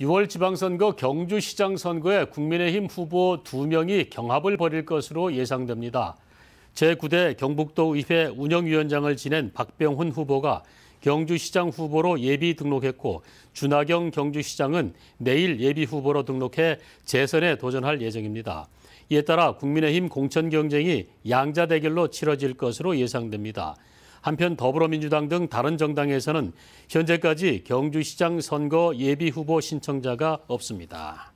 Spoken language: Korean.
6월 지방선거 경주시장 선거에 국민의힘 후보 2명이 경합을 벌일 것으로 예상됩니다. 제9대 경북도의회 운영위원장을 지낸 박병훈 후보가 경주시장 후보로 예비 등록했고 준하경 경주시장은 내일 예비 후보로 등록해 재선에 도전할 예정입니다. 이에 따라 국민의힘 공천 경쟁이 양자 대결로 치러질 것으로 예상됩니다. 한편 더불어민주당 등 다른 정당에서는 현재까지 경주시장 선거 예비 후보 신청자가 없습니다.